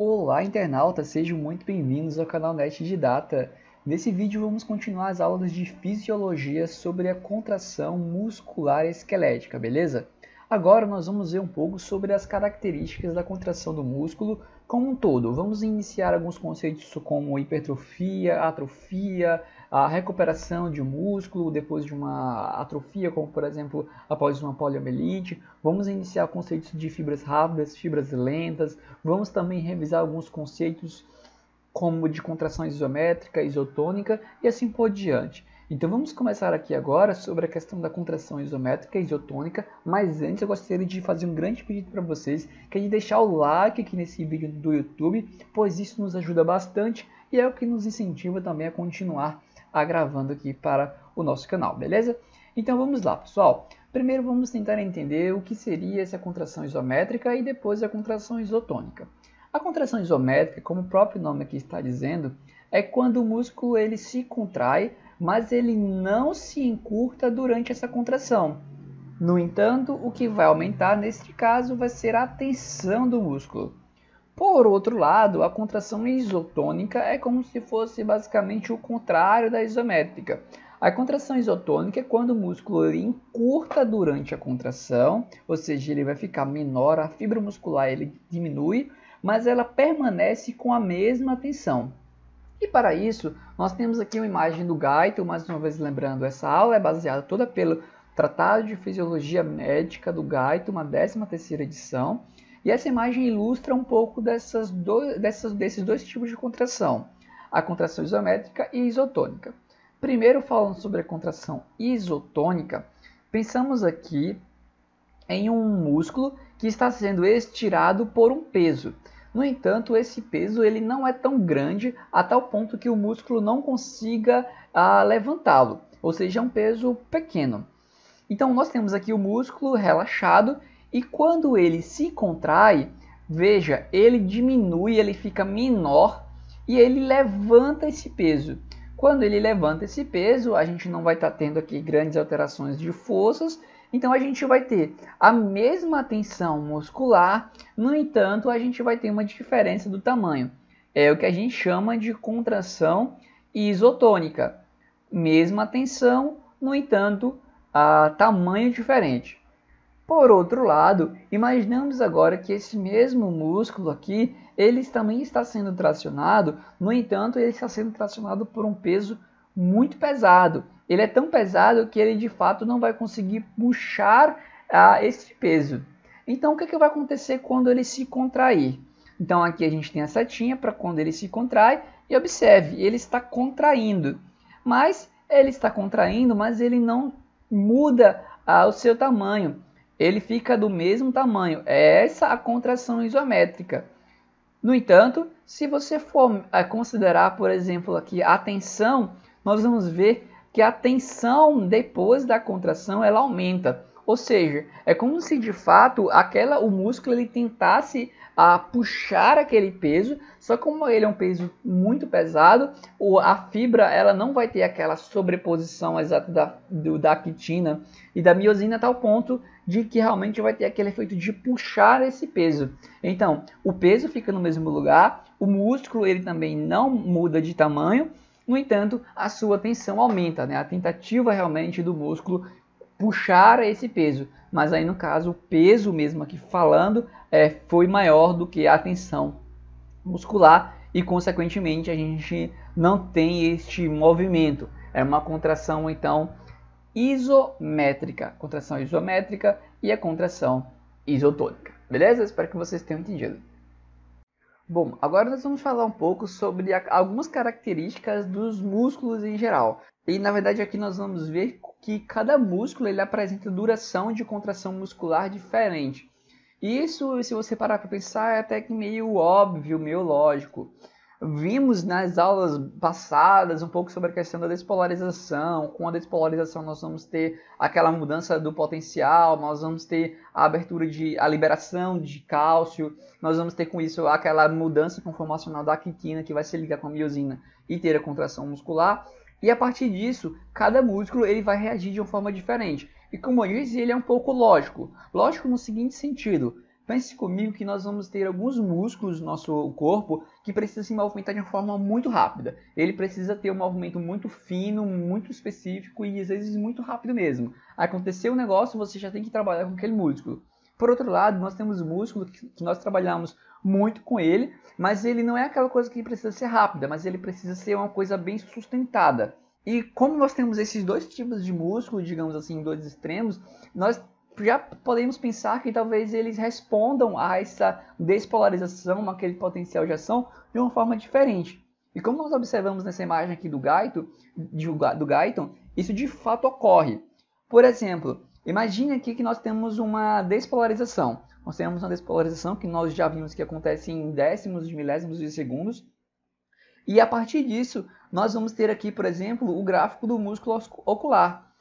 Olá, internautas! Sejam muito bem-vindos ao canal NET de Data. Nesse vídeo vamos continuar as aulas de Fisiologia sobre a contração muscular esquelética, beleza? Agora nós vamos ver um pouco sobre as características da contração do músculo como um todo. Vamos iniciar alguns conceitos como hipertrofia, atrofia, a recuperação de um músculo depois de uma atrofia, como por exemplo após uma poliomielite. Vamos iniciar conceitos de fibras rápidas, fibras lentas. Vamos também revisar alguns conceitos como de contração isométrica, isotônica e assim por diante. Então vamos começar aqui agora sobre a questão da contração isométrica e isotônica, mas antes eu gostaria de fazer um grande pedido para vocês, que é de deixar o like aqui nesse vídeo do YouTube, pois isso nos ajuda bastante e é o que nos incentiva também a continuar agravando aqui para o nosso canal, beleza? Então vamos lá, pessoal. Primeiro vamos tentar entender o que seria essa contração isométrica e depois a contração isotônica. A contração isométrica, como o próprio nome aqui está dizendo, é quando o músculo ele se contrai, mas ele não se encurta durante essa contração. No entanto, o que vai aumentar neste caso vai ser a tensão do músculo. Por outro lado, a contração isotônica é como se fosse basicamente o contrário da isométrica. A contração isotônica é quando o músculo ele encurta durante a contração, ou seja, ele vai ficar menor, a fibra muscular ele diminui, mas ela permanece com a mesma tensão. E para isso, nós temos aqui uma imagem do Gaito, mais uma vez lembrando, essa aula é baseada toda pelo Tratado de Fisiologia Médica do Gaito, uma 13ª edição. E essa imagem ilustra um pouco dessas do, dessas, desses dois tipos de contração, a contração isométrica e isotônica. Primeiro, falando sobre a contração isotônica, pensamos aqui em um músculo que está sendo estirado por um peso. No entanto, esse peso ele não é tão grande a tal ponto que o músculo não consiga ah, levantá-lo, ou seja, é um peso pequeno. Então, nós temos aqui o músculo relaxado e quando ele se contrai, veja, ele diminui, ele fica menor e ele levanta esse peso. Quando ele levanta esse peso, a gente não vai estar tá tendo aqui grandes alterações de forças, então a gente vai ter a mesma tensão muscular, no entanto, a gente vai ter uma diferença do tamanho. É o que a gente chama de contração isotônica. Mesma tensão, no entanto, a tamanho diferente. Por outro lado, imaginamos agora que esse mesmo músculo aqui, ele também está sendo tracionado, no entanto, ele está sendo tracionado por um peso muito pesado. Ele é tão pesado que ele de fato não vai conseguir puxar ah, esse peso. Então, o que, é que vai acontecer quando ele se contrair? Então, aqui a gente tem a setinha para quando ele se contrai e observe, ele está contraindo, mas ele está contraindo, mas ele não muda ah, o seu tamanho ele fica do mesmo tamanho. É essa a contração isométrica. No entanto, se você for eh, considerar, por exemplo, aqui a tensão, nós vamos ver que a tensão depois da contração ela aumenta. Ou seja, é como se de fato aquela o músculo ele tentasse a puxar aquele peso. Só como ele é um peso muito pesado, a fibra ela não vai ter aquela sobreposição exata da, do, da quitina e da miosina a tal ponto de que realmente vai ter aquele efeito de puxar esse peso. Então, o peso fica no mesmo lugar, o músculo ele também não muda de tamanho, no entanto, a sua tensão aumenta, né? a tentativa realmente do músculo puxar esse peso. Mas aí no caso, o peso mesmo aqui falando é, foi maior do que a tensão muscular e consequentemente a gente não tem este movimento. É uma contração então isométrica, contração isométrica e a contração isotônica. Beleza? Espero que vocês tenham entendido. Bom, agora nós vamos falar um pouco sobre algumas características dos músculos em geral. E na verdade aqui nós vamos ver que cada músculo ele apresenta duração de contração muscular diferente. Isso, se você parar para pensar, é até que meio óbvio, meio lógico. Vimos nas aulas passadas um pouco sobre a questão da despolarização. Com a despolarização, nós vamos ter aquela mudança do potencial, nós vamos ter a abertura de a liberação de cálcio, nós vamos ter com isso aquela mudança conformacional da quitina que vai se ligar com a miosina e ter a contração muscular. E a partir disso, cada músculo ele vai reagir de uma forma diferente. E como eu disse, ele é um pouco lógico. Lógico no seguinte sentido. Pense comigo que nós vamos ter alguns músculos no nosso corpo que precisam se movimentar de uma forma muito rápida. Ele precisa ter um movimento muito fino, muito específico e às vezes muito rápido mesmo. Aconteceu um negócio, você já tem que trabalhar com aquele músculo. Por outro lado, nós temos músculo que nós trabalhamos muito com ele, mas ele não é aquela coisa que precisa ser rápida, mas ele precisa ser uma coisa bem sustentada. E como nós temos esses dois tipos de músculo, digamos assim, dois extremos, nós já podemos pensar que talvez eles respondam a essa despolarização, aquele potencial de ação, de uma forma diferente. E como nós observamos nessa imagem aqui do Gaito, do Gaiton, isso de fato ocorre. Por exemplo, Imagine aqui que nós temos uma despolarização. Nós temos uma despolarização que nós já vimos que acontece em décimos de milésimos de segundos. E a partir disso, nós vamos ter aqui, por exemplo, o gráfico do músculo ocular.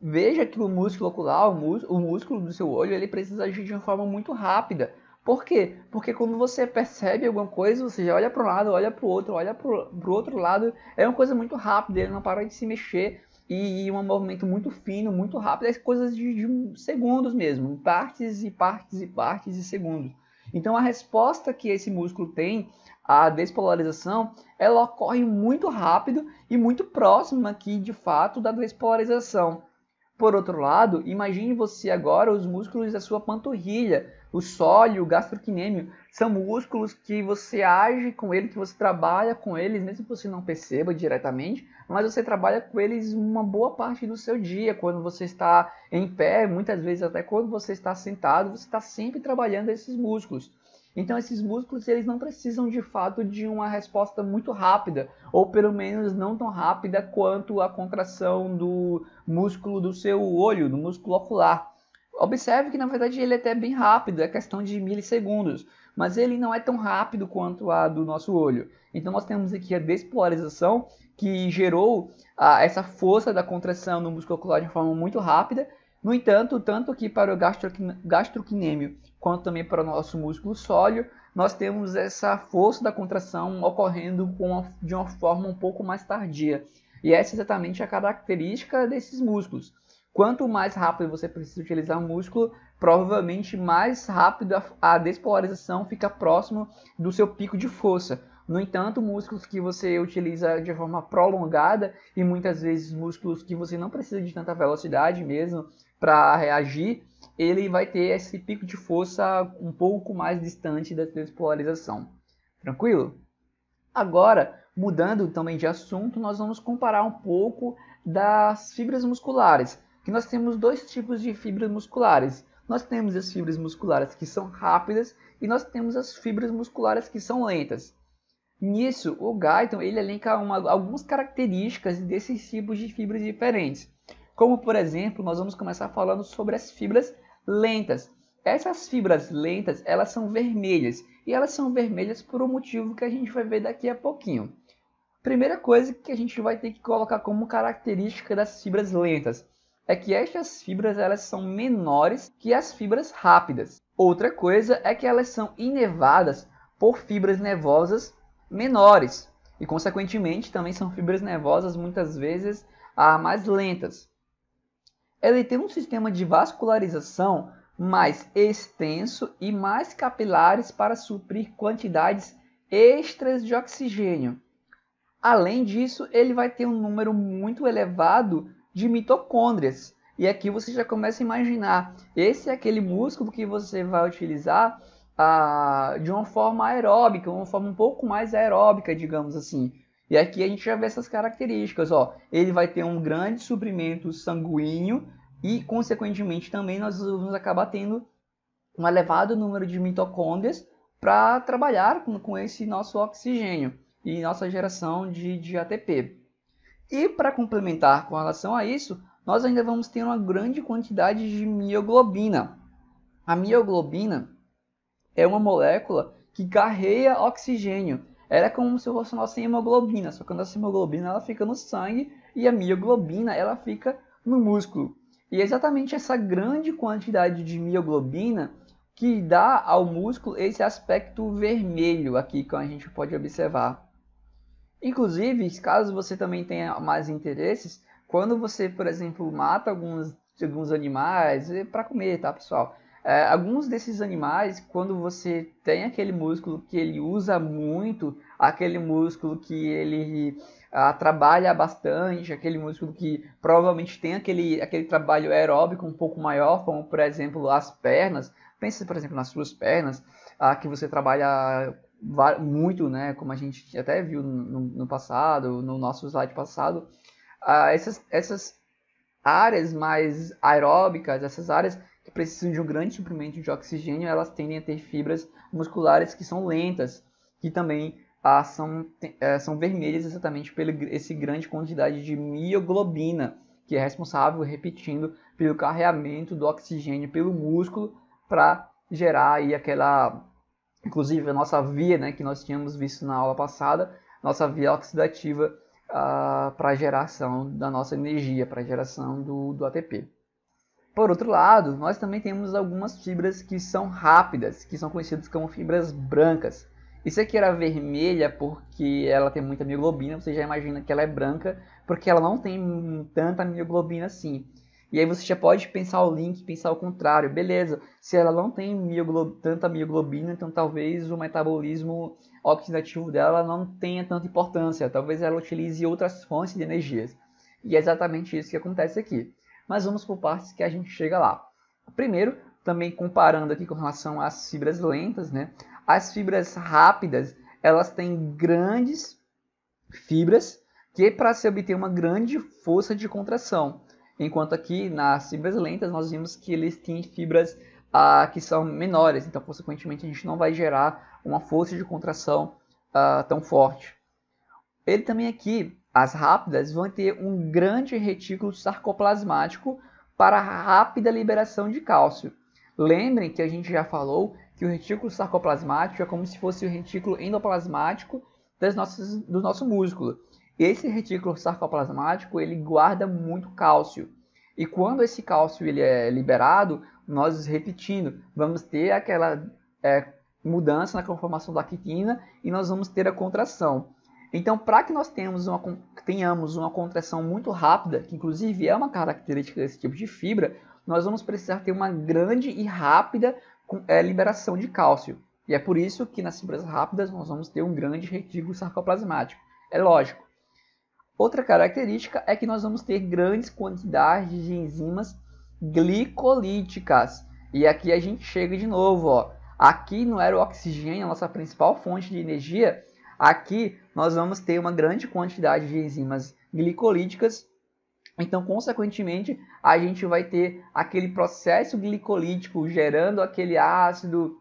Veja que o músculo ocular, o músculo do seu olho, ele precisa agir de uma forma muito rápida. Por quê? Porque quando você percebe alguma coisa, você já olha para um lado, olha para o outro, olha para o outro lado, é uma coisa muito rápida, ele não para de se mexer, e um movimento muito fino, muito rápido, é coisas de, de segundos mesmo, partes e partes e partes e segundos. Então a resposta que esse músculo tem à despolarização, ela ocorre muito rápido e muito próxima aqui de fato da despolarização. Por outro lado, imagine você agora os músculos da sua panturrilha, o sólio, o gastroquinêmio, são músculos que você age com ele, que você trabalha com eles, mesmo que você não perceba diretamente, mas você trabalha com eles uma boa parte do seu dia, quando você está em pé, muitas vezes até quando você está sentado, você está sempre trabalhando esses músculos. Então esses músculos eles não precisam de fato de uma resposta muito rápida, ou pelo menos não tão rápida quanto a contração do músculo do seu olho, do músculo ocular. Observe que na verdade ele é até bem rápido, é questão de milissegundos, mas ele não é tão rápido quanto a do nosso olho. Então nós temos aqui a despolarização que gerou essa força da contração no músculo ocular de forma muito rápida. No entanto, tanto aqui para o gastroquinêmio quanto também para o nosso músculo sóleo, nós temos essa força da contração ocorrendo de uma forma um pouco mais tardia. E essa é exatamente a característica desses músculos. Quanto mais rápido você precisa utilizar o músculo, provavelmente mais rápido a despolarização fica próximo do seu pico de força. No entanto, músculos que você utiliza de forma prolongada e muitas vezes músculos que você não precisa de tanta velocidade mesmo para reagir, ele vai ter esse pico de força um pouco mais distante da despolarização. Tranquilo? Agora, mudando também de assunto, nós vamos comparar um pouco das fibras musculares que nós temos dois tipos de fibras musculares. Nós temos as fibras musculares que são rápidas e nós temos as fibras musculares que são lentas. Nisso, o Guyton ele elenca uma, algumas características desses tipos de fibras diferentes. Como, por exemplo, nós vamos começar falando sobre as fibras lentas. Essas fibras lentas, elas são vermelhas. E elas são vermelhas por um motivo que a gente vai ver daqui a pouquinho. Primeira coisa que a gente vai ter que colocar como característica das fibras lentas é que estas fibras elas são menores que as fibras rápidas. Outra coisa é que elas são inervadas por fibras nervosas menores e, consequentemente, também são fibras nervosas muitas vezes ah, mais lentas. Ele tem um sistema de vascularização mais extenso e mais capilares para suprir quantidades extras de oxigênio. Além disso, ele vai ter um número muito elevado de mitocôndrias. E aqui você já começa a imaginar, esse é aquele músculo que você vai utilizar ah, de uma forma aeróbica, uma forma um pouco mais aeróbica, digamos assim. E aqui a gente já vê essas características, ó. Ele vai ter um grande suprimento sanguíneo e, consequentemente, também nós vamos acabar tendo um elevado número de mitocôndrias para trabalhar com, com esse nosso oxigênio e nossa geração de, de ATP. E para complementar com relação a isso, nós ainda vamos ter uma grande quantidade de mioglobina. A mioglobina é uma molécula que carrega oxigênio. Ela é como se fosse a nossa hemoglobina, só que a nossa hemoglobina ela fica no sangue e a mioglobina ela fica no músculo. E é exatamente essa grande quantidade de mioglobina que dá ao músculo esse aspecto vermelho aqui que a gente pode observar. Inclusive, caso você também tenha mais interesses, quando você, por exemplo, mata alguns, alguns animais, é para comer, tá, pessoal? É, alguns desses animais, quando você tem aquele músculo que ele usa muito, aquele músculo que ele ah, trabalha bastante, aquele músculo que provavelmente tem aquele, aquele trabalho aeróbico um pouco maior, como por exemplo as pernas. Pense, por exemplo, nas suas pernas, a ah, que você trabalha muito, né, como a gente até viu no, no passado, no nosso slide passado, uh, essas, essas áreas mais aeróbicas, essas áreas que precisam de um grande suprimento de oxigênio, elas tendem a ter fibras musculares que são lentas, que também ah, são, eh, são vermelhas exatamente por esse grande quantidade de mioglobina, que é responsável, repetindo, pelo carreamento do oxigênio pelo músculo para gerar aí aquela Inclusive, a nossa via, né, que nós tínhamos visto na aula passada, nossa via oxidativa ah, para geração da nossa energia, para geração do, do ATP. Por outro lado, nós também temos algumas fibras que são rápidas, que são conhecidas como fibras brancas. Isso aqui era vermelha porque ela tem muita mioglobina, você já imagina que ela é branca porque ela não tem tanta mioglobina assim. E aí você já pode pensar o link, pensar o contrário. Beleza, se ela não tem mioglo, tanta mioglobina, então talvez o metabolismo oxidativo dela não tenha tanta importância. Talvez ela utilize outras fontes de energias. E é exatamente isso que acontece aqui. Mas vamos por partes que a gente chega lá. Primeiro, também comparando aqui com relação às fibras lentas, né? As fibras rápidas, elas têm grandes fibras que é para se obter uma grande força de contração enquanto aqui nas fibras lentas nós vimos que eles têm fibras ah, que são menores, então consequentemente a gente não vai gerar uma força de contração ah, tão forte. Ele também aqui, as rápidas, vão ter um grande retículo sarcoplasmático para rápida liberação de cálcio. Lembrem que a gente já falou que o retículo sarcoplasmático é como se fosse o retículo endoplasmático das nossas, do nosso músculo. Esse retículo sarcoplasmático ele guarda muito cálcio. E quando esse cálcio ele é liberado, nós repetindo, vamos ter aquela é, mudança na conformação da quitina e nós vamos ter a contração. Então, para que nós tenhamos uma, tenhamos uma contração muito rápida, que inclusive é uma característica desse tipo de fibra, nós vamos precisar ter uma grande e rápida é, liberação de cálcio. E é por isso que nas fibras rápidas nós vamos ter um grande retículo sarcoplasmático. É lógico, Outra característica é que nós vamos ter grandes quantidades de enzimas glicolíticas. E aqui a gente chega de novo, ó. Aqui não era o oxigênio a nossa principal fonte de energia. Aqui nós vamos ter uma grande quantidade de enzimas glicolíticas. Então, consequentemente, a gente vai ter aquele processo glicolítico gerando aquele ácido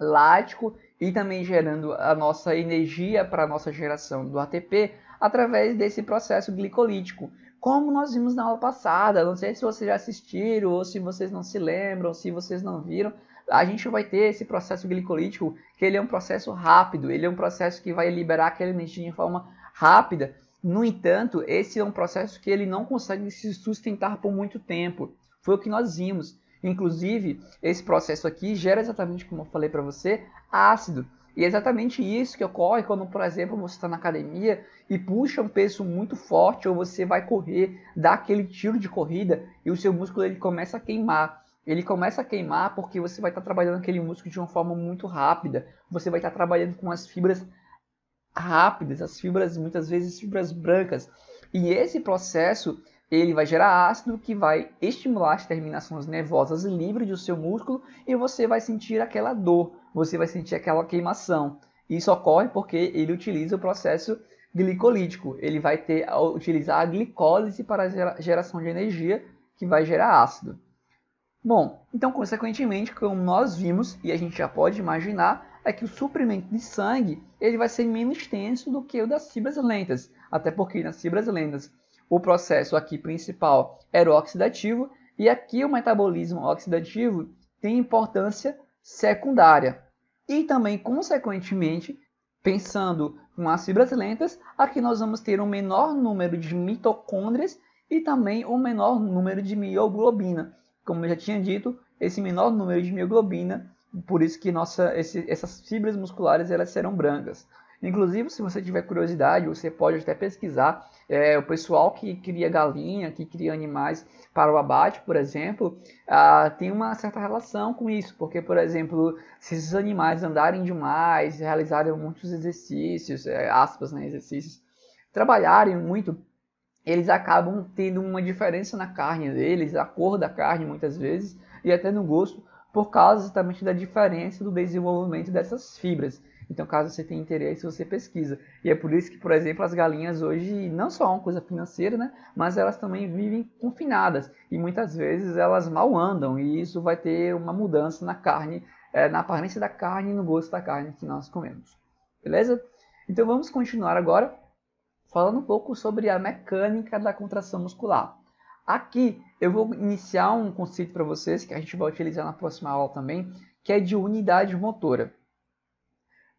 lático e também gerando a nossa energia para a nossa geração do ATP através desse processo glicolítico. Como nós vimos na aula passada, não sei se vocês já assistiram ou se vocês não se lembram, se vocês não viram, a gente vai ter esse processo glicolítico, que ele é um processo rápido, ele é um processo que vai liberar aquela energia de forma rápida. No entanto, esse é um processo que ele não consegue se sustentar por muito tempo. Foi o que nós vimos. Inclusive, esse processo aqui gera exatamente como eu falei para você, ácido. E é exatamente isso que ocorre quando, por exemplo, você está na academia e puxa um peso muito forte ou você vai correr, dá aquele tiro de corrida e o seu músculo ele começa a queimar. Ele começa a queimar porque você vai estar tá trabalhando aquele músculo de uma forma muito rápida. Você vai estar tá trabalhando com as fibras rápidas, as fibras muitas vezes fibras brancas. E esse processo ele vai gerar ácido que vai estimular as terminações nervosas livres do seu músculo e você vai sentir aquela dor, você vai sentir aquela queimação. Isso ocorre porque ele utiliza o processo glicolítico. Ele vai ter a utilizar a glicólise para a geração de energia que vai gerar ácido. Bom, então consequentemente, como nós vimos e a gente já pode imaginar, é que o suprimento de sangue ele vai ser menos tenso do que o das fibras lentas, até porque nas fibras lentas o processo aqui principal era o oxidativo, e aqui o metabolismo oxidativo tem importância secundária. E também, consequentemente, pensando com as fibras lentas, aqui nós vamos ter um menor número de mitocôndrias e também um menor número de mioglobina. Como eu já tinha dito, esse menor número de mioglobina, por isso que nossa, esse, essas fibras musculares elas serão brancas. Inclusive, se você tiver curiosidade, você pode até pesquisar é, o pessoal que cria galinha, que cria animais para o abate, por exemplo, ah, tem uma certa relação com isso, porque, por exemplo, se os animais andarem demais, realizarem muitos exercícios, é, aspas, né, exercícios, trabalharem muito, eles acabam tendo uma diferença na carne deles, a cor da carne muitas vezes, e até no gosto, por causa exatamente da diferença do desenvolvimento dessas fibras. Então, caso você tenha interesse, você pesquisa. E é por isso que, por exemplo, as galinhas hoje não só é uma coisa financeira, né? Mas elas também vivem confinadas e muitas vezes elas mal andam e isso vai ter uma mudança na carne, é, na aparência da carne e no gosto da carne que nós comemos. Beleza? Então vamos continuar agora falando um pouco sobre a mecânica da contração muscular. Aqui eu vou iniciar um conceito para vocês que a gente vai utilizar na próxima aula também, que é de unidade motora.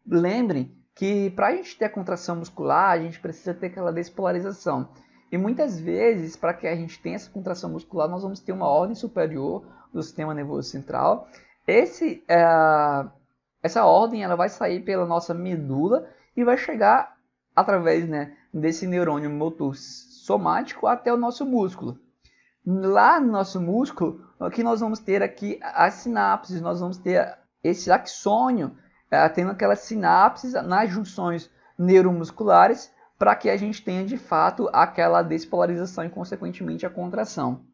Lembrem que para a gente ter a contração muscular, a gente precisa ter aquela despolarização. E muitas vezes, para que a gente tenha essa contração muscular, nós vamos ter uma ordem superior do sistema nervoso central. Esse, é, essa ordem ela vai sair pela nossa medula e vai chegar através né, desse neurônio motor somático até o nosso músculo. Lá no nosso músculo, que nós vamos ter aqui as sinapses, nós vamos ter esse axônio ela tendo aquelas sinapses nas junções neuromusculares para que a gente tenha de fato aquela despolarização e consequentemente a contração.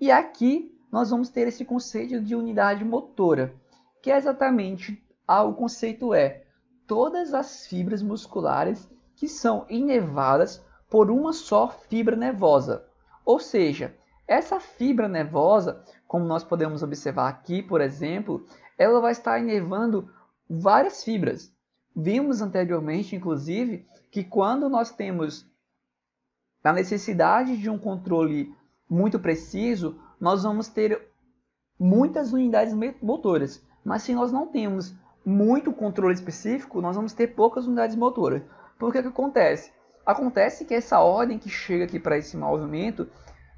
E aqui nós vamos ter esse conceito de unidade motora, que é exatamente ah, o conceito é todas as fibras musculares que são inervadas por uma só fibra nervosa. Ou seja, essa fibra nervosa, como nós podemos observar aqui, por exemplo, ela vai estar inervando várias fibras. Vimos anteriormente, inclusive, que quando nós temos a necessidade de um controle muito preciso, nós vamos ter muitas unidades motoras. Mas se nós não temos muito controle específico, nós vamos ter poucas unidades motoras. Por que, que acontece? Acontece que essa ordem que chega aqui para esse movimento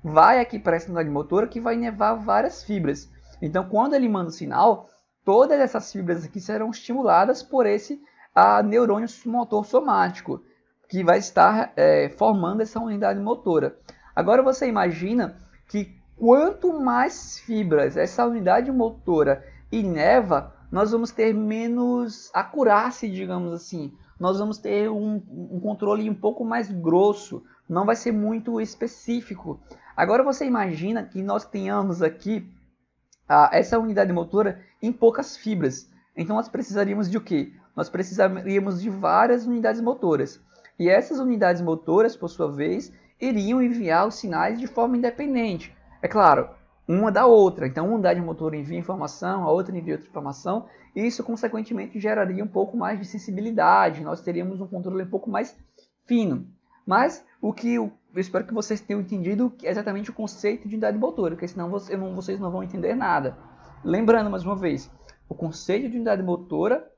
vai aqui para essa unidade motora que vai nevar várias fibras. Então, quando ele manda o sinal, Todas essas fibras aqui serão estimuladas por esse a neurônio motor somático, que vai estar é, formando essa unidade motora. Agora você imagina que quanto mais fibras essa unidade motora inerva nós vamos ter menos acurácia, digamos assim. Nós vamos ter um, um controle um pouco mais grosso, não vai ser muito específico. Agora você imagina que nós tenhamos aqui a, essa unidade motora em poucas fibras. Então nós precisaríamos de o quê? Nós precisaríamos de várias unidades motoras. E essas unidades motoras, por sua vez, iriam enviar os sinais de forma independente. É claro, uma da outra. Então, uma unidade motora envia informação, a outra envia outra informação, e isso, consequentemente, geraria um pouco mais de sensibilidade, nós teríamos um controle um pouco mais fino. Mas o que o eu espero que vocês tenham entendido é exatamente o conceito de unidade motora, porque senão vocês não vão entender nada. Lembrando mais uma vez, o conceito de unidade motora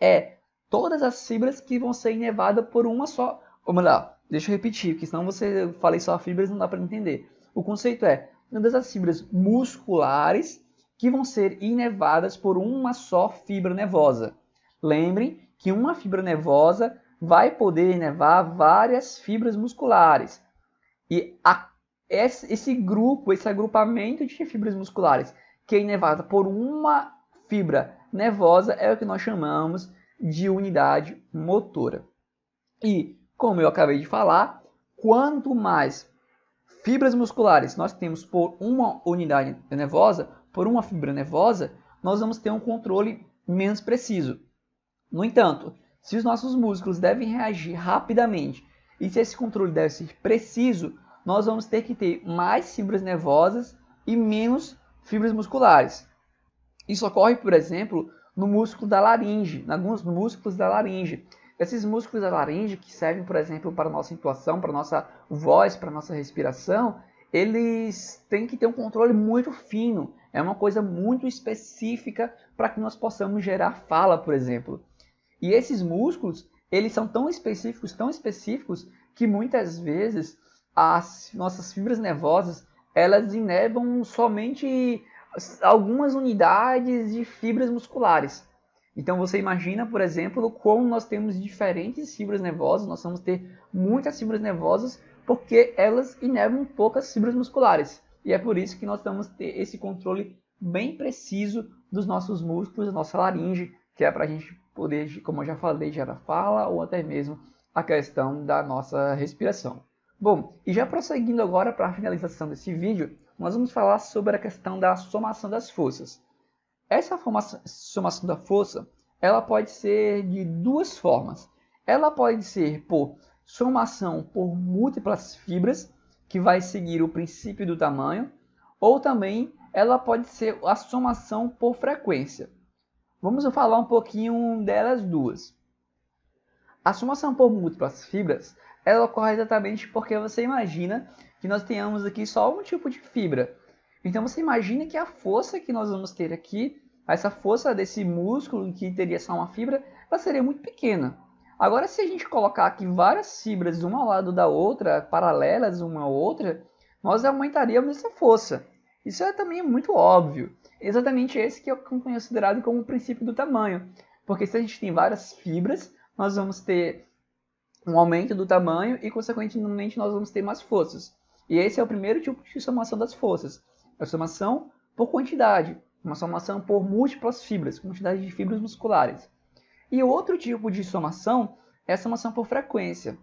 é todas as fibras que vão ser inervadas por uma só. Ou melhor, deixa eu repetir, porque senão você falei só fibras não dá para entender. O conceito é todas as fibras musculares que vão ser inervadas por uma só fibra nervosa. Lembrem que uma fibra nervosa vai poder inervar várias fibras musculares. E a, esse, esse grupo, esse agrupamento de fibras musculares que é inervada por uma fibra nervosa é o que nós chamamos de unidade motora. E, como eu acabei de falar, quanto mais fibras musculares nós temos por uma unidade nervosa, por uma fibra nervosa, nós vamos ter um controle menos preciso. No entanto, se os nossos músculos devem reagir rapidamente e se esse controle deve ser preciso, nós vamos ter que ter mais fibras nervosas e menos fibras musculares. Isso ocorre, por exemplo, no músculo da laringe, em alguns músculos da laringe. Esses músculos da laringe que servem, por exemplo, para a nossa intuação, para a nossa voz, para a nossa respiração, eles têm que ter um controle muito fino. É uma coisa muito específica para que nós possamos gerar fala, por exemplo. E esses músculos, eles são tão específicos, tão específicos, que muitas vezes as nossas fibras nervosas, elas inervam somente algumas unidades de fibras musculares. Então você imagina, por exemplo, como nós temos diferentes fibras nervosas, nós vamos ter muitas fibras nervosas porque elas inervam poucas fibras musculares. E é por isso que nós vamos ter esse controle bem preciso dos nossos músculos, da nossa laringe, que é para a gente poder, como eu já falei, gerar fala ou até mesmo a questão da nossa respiração. Bom, e já prosseguindo agora para a finalização desse vídeo, nós vamos falar sobre a questão da somação das forças. Essa formação, somação da força, ela pode ser de duas formas. Ela pode ser por somação por múltiplas fibras, que vai seguir o princípio do tamanho, ou também ela pode ser a somação por frequência. Vamos falar um pouquinho delas duas. A sumação por múltiplas fibras ela ocorre exatamente porque você imagina que nós tenhamos aqui só um tipo de fibra. Então você imagina que a força que nós vamos ter aqui, essa força desse músculo que teria só uma fibra, ela seria muito pequena. Agora se a gente colocar aqui várias fibras uma ao lado da outra, paralelas uma à outra, nós aumentaríamos essa força. Isso é também muito óbvio. Exatamente esse que é considerado como o princípio do tamanho. Porque se a gente tem várias fibras, nós vamos ter um aumento do tamanho e, consequentemente, nós vamos ter mais forças. E esse é o primeiro tipo de somação das forças. É a somação por quantidade, uma somação por múltiplas fibras, quantidade de fibras musculares. E o outro tipo de somação é a somação por frequência.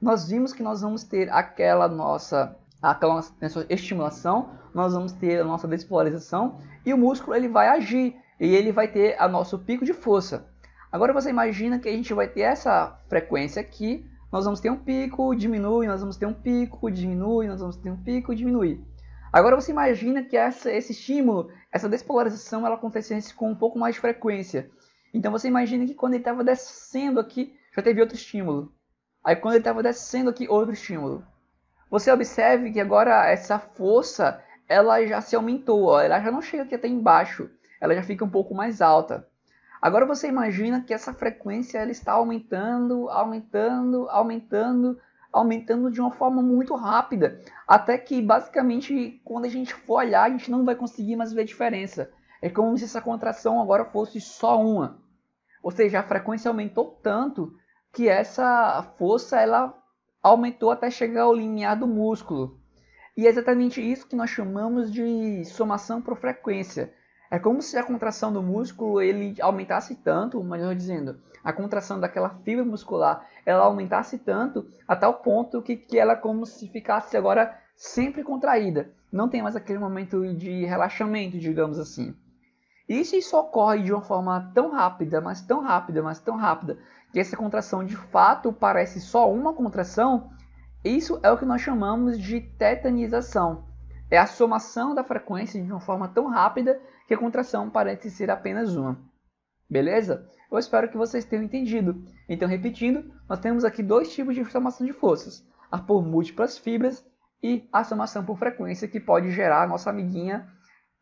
Nós vimos que nós vamos ter aquela nossa aquela estimulação, nós vamos ter a nossa despolarização e o músculo ele vai agir e ele vai ter o nosso pico de força. Agora você imagina que a gente vai ter essa frequência aqui, nós vamos ter um pico, diminui, nós vamos ter um pico, diminui, nós vamos ter um pico, diminui. Agora você imagina que essa, esse estímulo, essa despolarização, ela acontecesse com um pouco mais de frequência. Então você imagina que quando ele estava descendo aqui, já teve outro estímulo. Aí quando ele estava descendo aqui, outro estímulo. Você observe que agora essa força ela já se aumentou, ó, ela já não chega aqui até embaixo, ela já fica um pouco mais alta. Agora você imagina que essa frequência ela está aumentando, aumentando, aumentando, aumentando de uma forma muito rápida, até que basicamente quando a gente for olhar, a gente não vai conseguir mais ver a diferença. É como se essa contração agora fosse só uma. Ou seja, a frequência aumentou tanto que essa força ela aumentou até chegar ao limiar do músculo. E é exatamente isso que nós chamamos de somação por frequência. É como se a contração do músculo ele aumentasse tanto, melhor dizendo, a contração daquela fibra muscular ela aumentasse tanto a tal ponto que, que ela é como se ficasse agora sempre contraída. Não tem mais aquele momento de relaxamento, digamos assim. Isso ocorre de uma forma tão rápida, mas tão rápida, mas tão rápida, que essa contração de fato parece só uma contração, isso é o que nós chamamos de tetanização. É a somação da frequência de uma forma tão rápida que a contração parece ser apenas uma. Beleza? Eu espero que vocês tenham entendido. Então, repetindo, nós temos aqui dois tipos de somação de forças: a por múltiplas fibras e a somação por frequência, que pode gerar a nossa amiguinha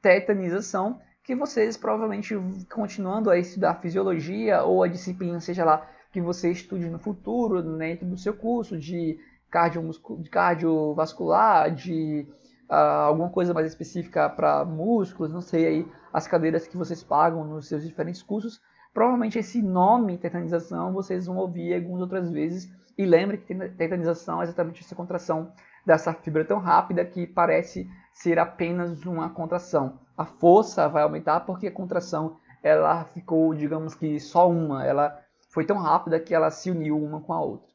tetanização, que vocês provavelmente continuando a estudar fisiologia ou a disciplina, seja lá que você estude no futuro, dentro do seu curso de, cardiovascular, de uh, alguma coisa mais específica para músculos, não sei aí, as cadeiras que vocês pagam nos seus diferentes cursos, provavelmente esse nome tetanização vocês vão ouvir algumas outras vezes. E lembre que tetanização é exatamente essa contração dessa fibra tão rápida que parece ser apenas uma contração a força vai aumentar porque a contração ela ficou, digamos que só uma, ela foi tão rápida que ela se uniu uma com a outra.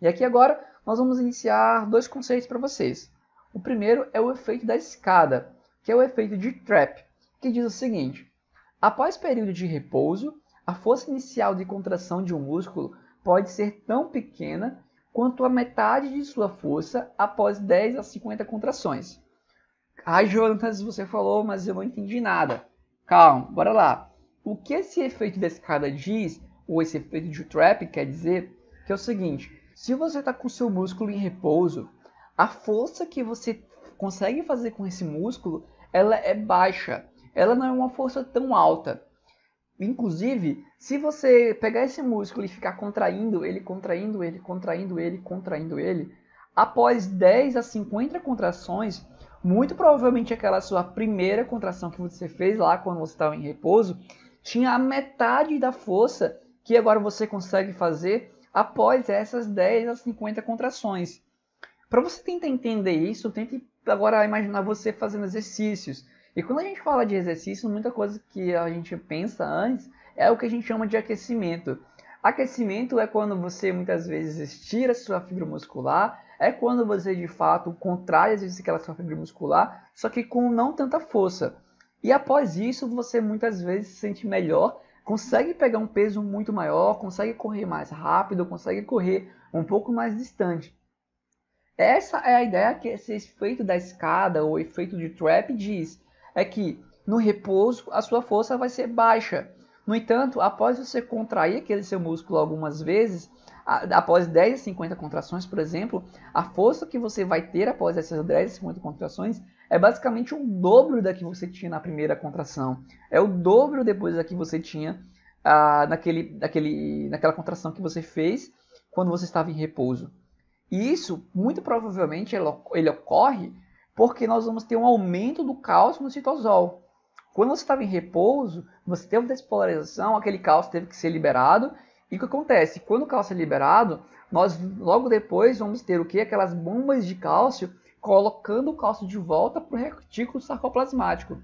E aqui agora nós vamos iniciar dois conceitos para vocês. O primeiro é o efeito da escada, que é o efeito de trap, que diz o seguinte: após período de repouso, a força inicial de contração de um músculo pode ser tão pequena quanto a metade de sua força após 10 a 50 contrações. Ah, Jonathan você falou, mas eu não entendi nada. Calma, bora lá. O que esse efeito da escada diz, ou esse efeito de trap quer dizer, que é o seguinte: se você está com seu músculo em repouso, a força que você consegue fazer com esse músculo, ela é baixa. Ela não é uma força tão alta. Inclusive, se você pegar esse músculo e ficar contraindo ele, contraindo ele, contraindo ele, contraindo ele, após 10 a 50 contrações, muito provavelmente aquela sua primeira contração que você fez lá quando você estava em repouso tinha a metade da força que agora você consegue fazer após essas 10 a 50 contrações. Para você tentar entender isso, tente agora imaginar você fazendo exercícios. E quando a gente fala de exercício, muita coisa que a gente pensa antes é o que a gente chama de aquecimento. Aquecimento é quando você muitas vezes estira sua fibra muscular é quando você de fato contrai às vezes aquela sua fibra muscular, só que com não tanta força. E após isso, você muitas vezes se sente melhor, consegue pegar um peso muito maior, consegue correr mais rápido, consegue correr um pouco mais distante. Essa é a ideia que esse efeito da escada ou efeito de trap diz, é que no repouso a sua força vai ser baixa. No entanto, após você contrair aquele seu músculo algumas vezes, após 10 a 50 contrações, por exemplo, a força que você vai ter após essas 10 a 50 contrações é basicamente o dobro da que você tinha na primeira contração. É o dobro depois da que você tinha ah, naquele, naquele, naquela contração que você fez quando você estava em repouso. E isso, muito provavelmente, ele, ele ocorre porque nós vamos ter um aumento do cálcio no citosol. Quando você estava em repouso, você teve despolarização, aquele cálcio teve que ser liberado e o que acontece? Quando o cálcio é liberado, nós logo depois vamos ter o que? Aquelas bombas de cálcio colocando o cálcio de volta para o retículo sarcoplasmático.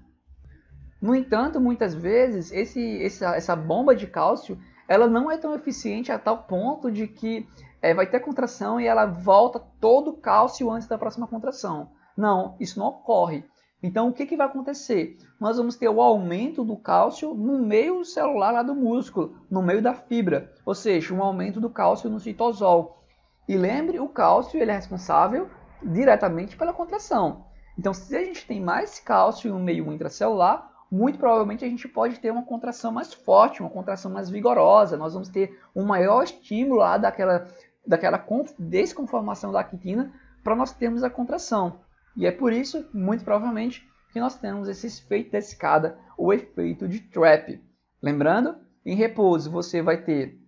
No entanto, muitas vezes, esse, essa, essa bomba de cálcio ela não é tão eficiente a tal ponto de que é, vai ter contração e ela volta todo o cálcio antes da próxima contração. Não, isso não ocorre. Então, o que, que vai acontecer? Nós vamos ter o aumento do cálcio no meio celular lá do músculo, no meio da fibra, ou seja, um aumento do cálcio no citosol. E lembre, o cálcio ele é responsável diretamente pela contração. Então, se a gente tem mais cálcio no meio intracelular, muito provavelmente a gente pode ter uma contração mais forte, uma contração mais vigorosa. Nós vamos ter um maior estímulo lá daquela, daquela desconformação da quitina para nós termos a contração. E é por isso, muito provavelmente, que nós temos esse efeito da escada ou efeito de trap. Lembrando, em repouso você vai ter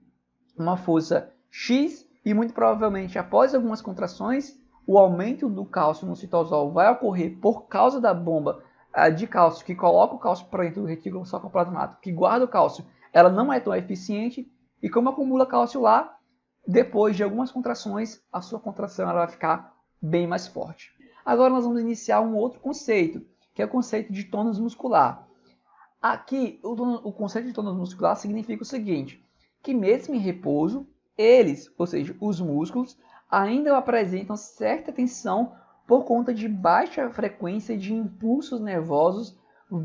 uma força X e muito provavelmente após algumas contrações, o aumento do cálcio no citosol vai ocorrer por causa da bomba ah, de cálcio que coloca o cálcio para dentro do retículo sarcoplasmático, que guarda o cálcio, ela não é tão eficiente e como acumula cálcio lá, depois de algumas contrações, a sua contração ela vai ficar bem mais forte. Agora nós vamos iniciar um outro conceito, que é o conceito de tônus muscular. Aqui, o, o conceito de tônus muscular significa o seguinte, que mesmo em repouso, eles, ou seja, os músculos, ainda apresentam certa tensão por conta de baixa frequência de impulsos nervosos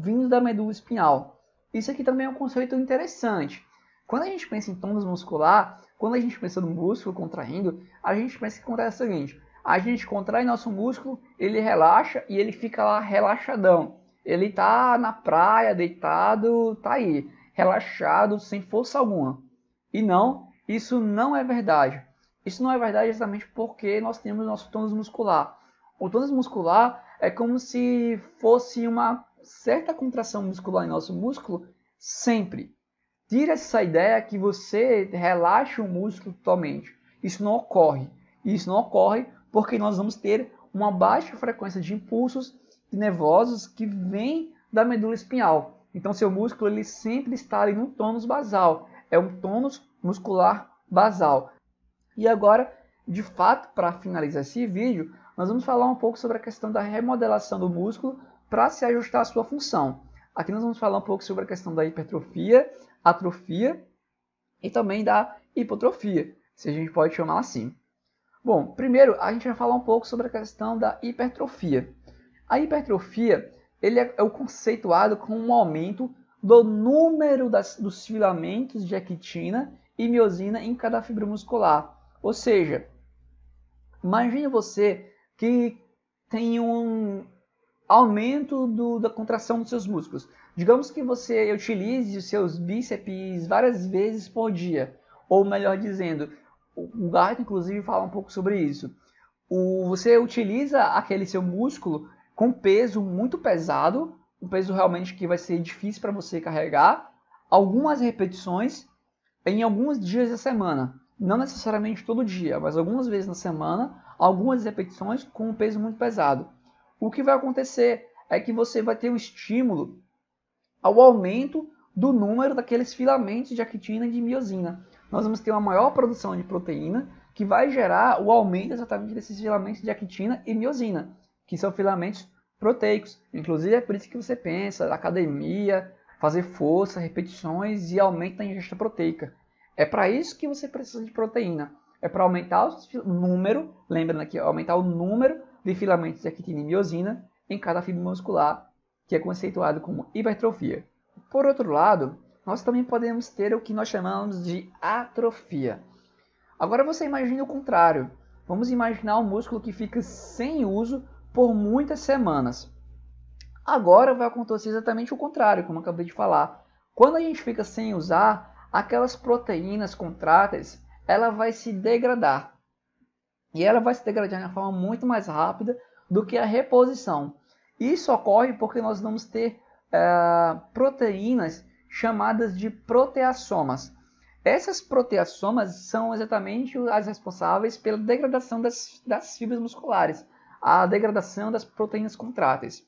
vindo da medula espinhal. Isso aqui também é um conceito interessante. Quando a gente pensa em tônus muscular, quando a gente pensa no músculo contraindo, a gente pensa que acontece o seguinte: a gente contrai nosso músculo, ele relaxa e ele fica lá relaxadão. Ele tá na praia, deitado, tá aí, relaxado, sem força alguma. E não, isso não é verdade. Isso não é verdade exatamente porque nós temos nosso tônus muscular. O tônus muscular é como se fosse uma certa contração muscular em nosso músculo sempre. Tira essa ideia que você relaxa o músculo totalmente. Isso não ocorre. Isso não ocorre porque nós vamos ter uma baixa frequência de impulsos nervosos que vem da medula espinhal. Então, seu músculo ele sempre está ali no tônus basal, é um tônus muscular basal. E agora, de fato, para finalizar esse vídeo, nós vamos falar um pouco sobre a questão da remodelação do músculo para se ajustar à sua função. Aqui nós vamos falar um pouco sobre a questão da hipertrofia, atrofia e também da hipotrofia, se a gente pode chamar assim. Bom, primeiro a gente vai falar um pouco sobre a questão da hipertrofia. A hipertrofia ele é, é o conceituado como um aumento do número das, dos filamentos de actina e miosina em cada fibra muscular. Ou seja, imagine você que tem um aumento do, da contração dos seus músculos. Digamos que você utilize os seus bíceps várias vezes por dia, ou melhor dizendo, o Garrett, inclusive, fala um pouco sobre isso. O, você utiliza aquele seu músculo com peso muito pesado, um peso realmente que vai ser difícil para você carregar, algumas repetições em alguns dias da semana. Não necessariamente todo dia, mas algumas vezes na semana, algumas repetições com um peso muito pesado. O que vai acontecer é que você vai ter um estímulo ao aumento do número daqueles filamentos de actina e de miosina nós vamos ter uma maior produção de proteína que vai gerar o aumento exatamente desses filamentos de actina e miosina, que são filamentos proteicos. Inclusive é por isso que você pensa academia, fazer força, repetições e aumento da ingesta proteica. É para isso que você precisa de proteína. É para aumentar o número, lembrando aqui, aumentar o número de filamentos de actina e miosina em cada fibra muscular, que é conceituado como hipertrofia. Por outro lado, nós também podemos ter o que nós chamamos de atrofia. Agora você imagina o contrário. Vamos imaginar um músculo que fica sem uso por muitas semanas. Agora vai acontecer exatamente o contrário, como eu acabei de falar. Quando a gente fica sem usar, aquelas proteínas contráteis, ela vai se degradar. E ela vai se degradar de uma forma muito mais rápida do que a reposição. Isso ocorre porque nós vamos ter é, proteínas chamadas de proteassomas. Essas proteassomas são exatamente as responsáveis pela degradação das, das fibras musculares, a degradação das proteínas contráteis.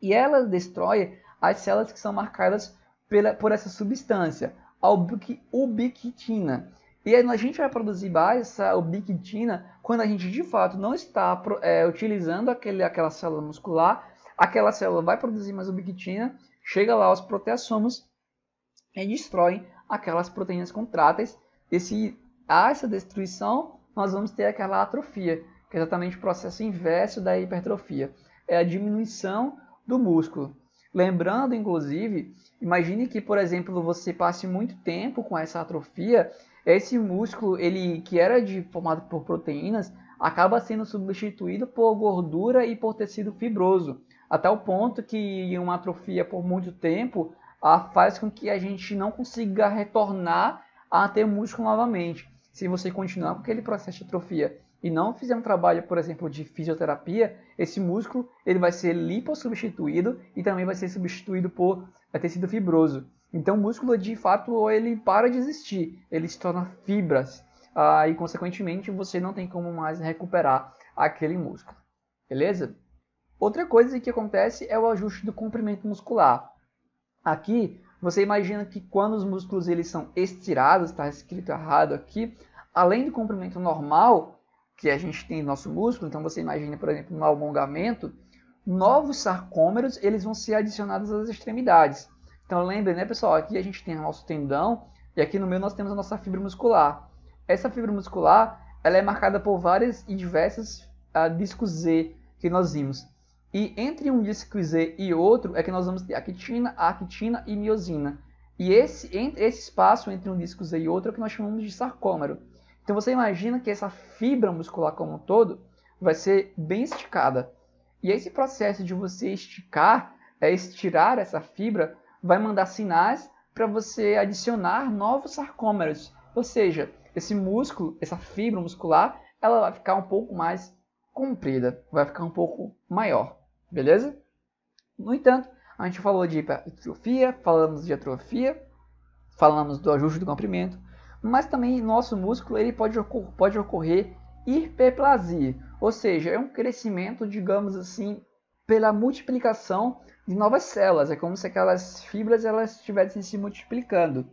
E ela destrói as células que são marcadas pela, por essa substância, a ubiquitina. E a gente vai produzir mais essa ubiquitina quando a gente de fato não está é, utilizando aquele, aquela célula muscular, aquela célula vai produzir mais ubiquitina Chega lá os proteassomos e destrói aquelas proteínas contráteis. Desse, a essa destruição, nós vamos ter aquela atrofia, que é exatamente o processo inverso da hipertrofia. É a diminuição do músculo. Lembrando, inclusive, imagine que, por exemplo, você passe muito tempo com essa atrofia, esse músculo, ele que era de, formado por proteínas, acaba sendo substituído por gordura e por tecido fibroso até o ponto que uma atrofia por muito tempo faz com que a gente não consiga retornar a ter músculo novamente. Se você continuar com aquele processo de atrofia e não fizer um trabalho, por exemplo, de fisioterapia, esse músculo ele vai ser lipossubstituído e também vai ser substituído por tecido fibroso. Então, o músculo de fato ele para de existir, ele se torna fibras ah, e, consequentemente, você não tem como mais recuperar aquele músculo. Beleza? Outra coisa que acontece é o ajuste do comprimento muscular. Aqui, você imagina que quando os músculos eles são estirados, está escrito errado aqui, além do comprimento normal que a gente tem no nosso músculo, então você imagina, por exemplo, um alongamento, novos sarcômeros eles vão ser adicionados às extremidades. Então lembre, né, pessoal, aqui a gente tem o nosso tendão e aqui no meio nós temos a nossa fibra muscular. Essa fibra muscular, ela é marcada por várias e diversas uh, discos Z que nós vimos. E entre um disco Z e outro é que nós vamos ter actina, actina e miosina. E esse, entre, esse espaço entre um disco Z e outro é o que nós chamamos de sarcômero. Então você imagina que essa fibra muscular como um todo vai ser bem esticada. E esse processo de você esticar, é estirar essa fibra, vai mandar sinais para você adicionar novos sarcômeros. Ou seja, esse músculo, essa fibra muscular, ela vai ficar um pouco mais comprida, vai ficar um pouco maior. Beleza? No entanto, a gente falou de hipertrofia, falamos de atrofia, falamos do ajuste do comprimento, mas também nosso músculo ele pode, ocor pode ocorrer hiperplasia, ou seja, é um crescimento, digamos assim, pela multiplicação de novas células. É como se aquelas fibras elas estivessem se multiplicando.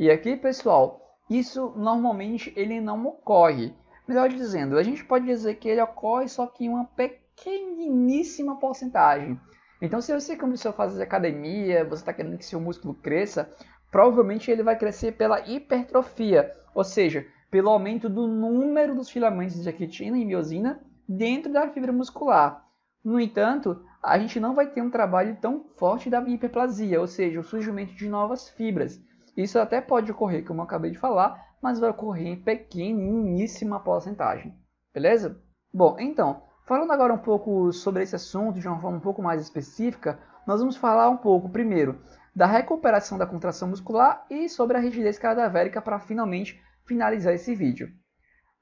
E aqui, pessoal, isso normalmente ele não ocorre. Melhor dizendo, a gente pode dizer que ele ocorre só que em uma pequena pequeniníssima porcentagem. Então, se você começou a fazer academia, você está querendo que seu músculo cresça, provavelmente ele vai crescer pela hipertrofia, ou seja, pelo aumento do número dos filamentos de actina e miosina dentro da fibra muscular. No entanto, a gente não vai ter um trabalho tão forte da hiperplasia, ou seja, o surgimento de novas fibras. Isso até pode ocorrer, como eu acabei de falar, mas vai ocorrer em pequeniníssima porcentagem. Beleza? Bom, então, Falando agora um pouco sobre esse assunto de uma forma um pouco mais específica, nós vamos falar um pouco primeiro da recuperação da contração muscular e sobre a rigidez cadavérica para finalmente finalizar esse vídeo.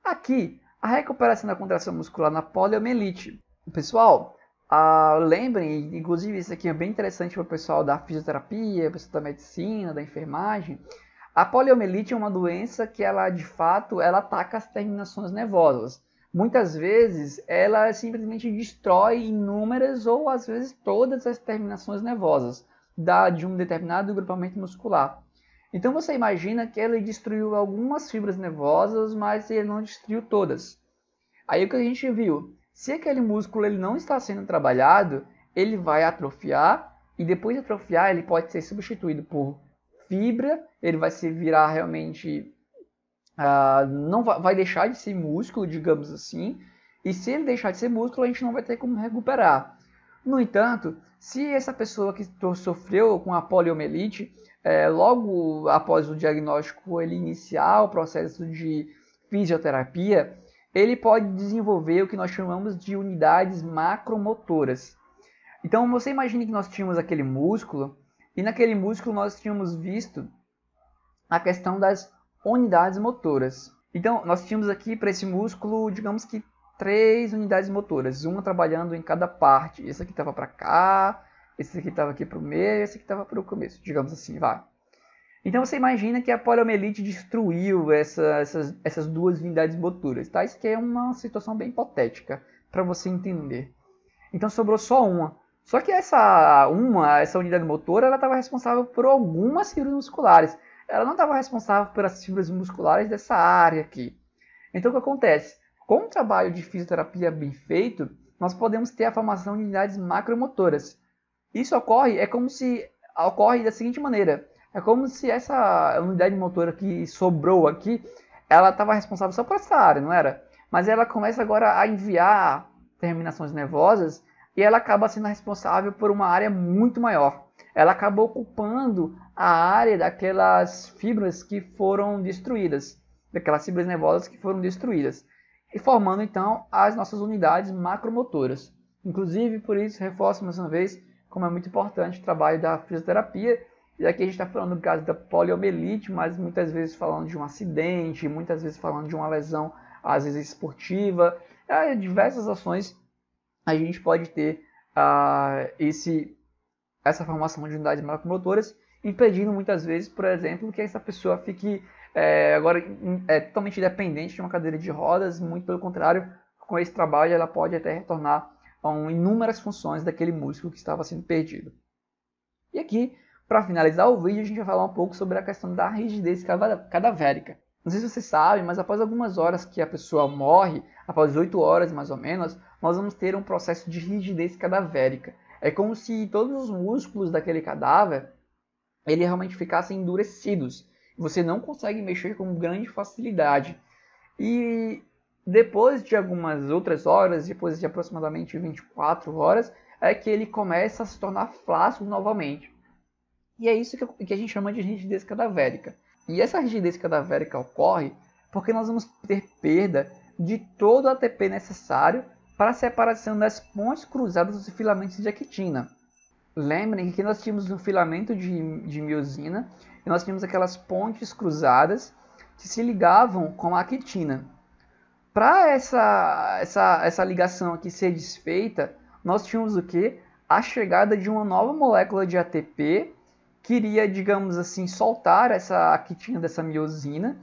Aqui, a recuperação da contração muscular na poliomielite. Pessoal, ah, lembrem, inclusive isso aqui é bem interessante para o pessoal da fisioterapia, pessoal da medicina, da enfermagem. A poliomielite é uma doença que ela de fato ela ataca as terminações nervosas muitas vezes ela simplesmente destrói inúmeras ou às vezes todas as terminações nervosas da, de um determinado grupamento muscular. Então você imagina que ele destruiu algumas fibras nervosas, mas ele não destruiu todas. Aí o que a gente viu? Se aquele músculo ele não está sendo trabalhado, ele vai atrofiar e depois de atrofiar ele pode ser substituído por fibra, ele vai se virar realmente uh, não vai, vai deixar de ser músculo, digamos assim, e se ele deixar de ser músculo, a gente não vai ter como recuperar. No entanto, se essa pessoa que sofreu com a poliomielite, é, logo após o diagnóstico ele iniciar o processo de fisioterapia, ele pode desenvolver o que nós chamamos de unidades macromotoras. Então você imagine que nós tínhamos aquele músculo e naquele músculo nós tínhamos visto a questão das unidades motoras. Então, nós tínhamos aqui para esse músculo, digamos que três unidades motoras, uma trabalhando em cada parte. Esse aqui estava para cá, esse aqui estava aqui para o meio, esse aqui estava para o começo, digamos assim, vai. Então você imagina que a poliomielite destruiu essa, essas, essas duas unidades motoras, tá? Isso que é uma situação bem hipotética para você entender. Então sobrou só uma. Só que essa uma, essa unidade motora, ela estava responsável por algumas cirurgias musculares ela não estava responsável pelas fibras musculares dessa área aqui. Então o que acontece? Com um trabalho de fisioterapia bem feito, nós podemos ter a formação de unidades macromotoras. Isso ocorre, é como se ocorre da seguinte maneira: é como se essa unidade motora que sobrou aqui, ela estava responsável só por essa área, não era? Mas ela começa agora a enviar terminações nervosas e ela acaba sendo responsável por uma área muito maior ela acabou ocupando a área daquelas fibras que foram destruídas, daquelas fibras nervosas que foram destruídas, e formando então as nossas unidades macromotoras. Inclusive, por isso, reforço mais uma vez como é muito importante o trabalho da fisioterapia. E aqui a gente está falando do caso da poliomielite, mas muitas vezes falando de um acidente, muitas vezes falando de uma lesão, às vezes esportiva, é, diversas ações a gente pode ter ah, esse essa formação de unidades macromotoras, impedindo muitas vezes, por exemplo, que essa pessoa fique é, agora é, totalmente dependente de uma cadeira de rodas, muito pelo contrário, com esse trabalho ela pode até retornar a um, inúmeras funções daquele músculo que estava sendo perdido. E aqui, para finalizar o vídeo, a gente vai falar um pouco sobre a questão da rigidez cadavérica. Não sei se vocês sabem, mas após algumas horas que a pessoa morre, após 8 horas mais ou menos, nós vamos ter um processo de rigidez cadavérica. É como se todos os músculos daquele cadáver ele realmente ficassem endurecidos. Você não consegue mexer com grande facilidade. E depois de algumas outras horas, depois de aproximadamente 24 horas, é que ele começa a se tornar flácido novamente. E é isso que a gente chama de rigidez cadavérica. E essa rigidez cadavérica ocorre porque nós vamos ter perda de todo o ATP necessário para a separação das pontes cruzadas dos filamentos de actina. Lembrem que nós tínhamos um filamento de, de miosina, nós tínhamos aquelas pontes cruzadas que se ligavam com a actina. Para essa, essa, essa ligação aqui ser desfeita, nós tínhamos o que? A chegada de uma nova molécula de ATP que iria, digamos assim, soltar essa actina dessa miosina.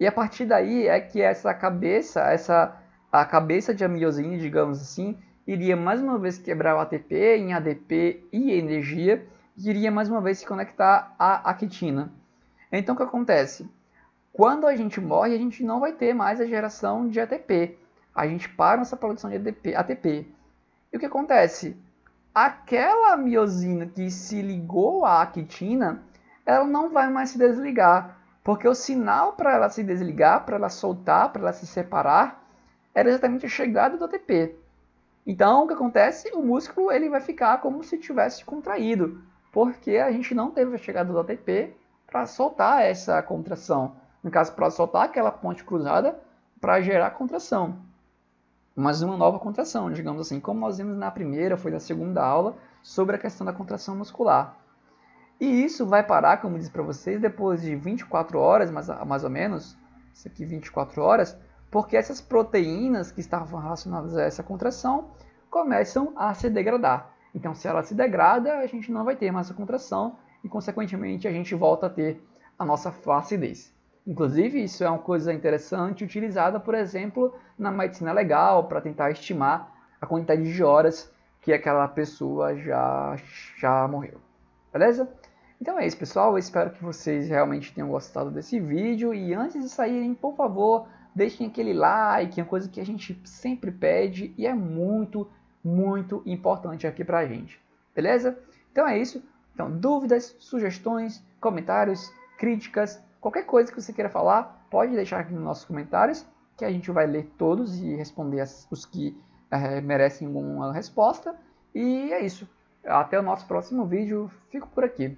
E a partir daí é que essa cabeça, essa a cabeça de amiosine, digamos assim, iria mais uma vez quebrar o ATP em ADP e energia, e iria mais uma vez se conectar à actina. Então o que acontece? Quando a gente morre, a gente não vai ter mais a geração de ATP. A gente para essa produção de ADP, ATP. E o que acontece? Aquela miosina que se ligou à actina, ela não vai mais se desligar, porque o sinal para ela se desligar, para ela soltar, para ela se separar, era exatamente a chegada do ATP. Então, o que acontece? O músculo ele vai ficar como se tivesse contraído, porque a gente não teve a chegada do ATP para soltar essa contração. No caso, para soltar aquela ponte cruzada para gerar contração. Mas uma nova contração, digamos assim, como nós vimos na primeira, foi na segunda aula, sobre a questão da contração muscular. E isso vai parar, como eu disse para vocês, depois de 24 horas, mais, mais ou menos, isso aqui 24 horas, porque essas proteínas que estavam relacionadas a essa contração começam a se degradar. Então, se ela se degrada, a gente não vai ter mais a contração e, consequentemente, a gente volta a ter a nossa flacidez. Inclusive, isso é uma coisa interessante utilizada, por exemplo, na medicina legal para tentar estimar a quantidade de horas que aquela pessoa já, já morreu. Beleza? Então é isso, pessoal. Eu espero que vocês realmente tenham gostado desse vídeo. E antes de saírem, por favor, Deixem aquele like, é uma coisa que a gente sempre pede e é muito, muito importante aqui pra gente. Beleza? Então é isso. Então, dúvidas, sugestões, comentários, críticas, qualquer coisa que você queira falar, pode deixar aqui nos nossos comentários, que a gente vai ler todos e responder os que é, merecem uma resposta. E é isso. Até o nosso próximo vídeo. Fico por aqui.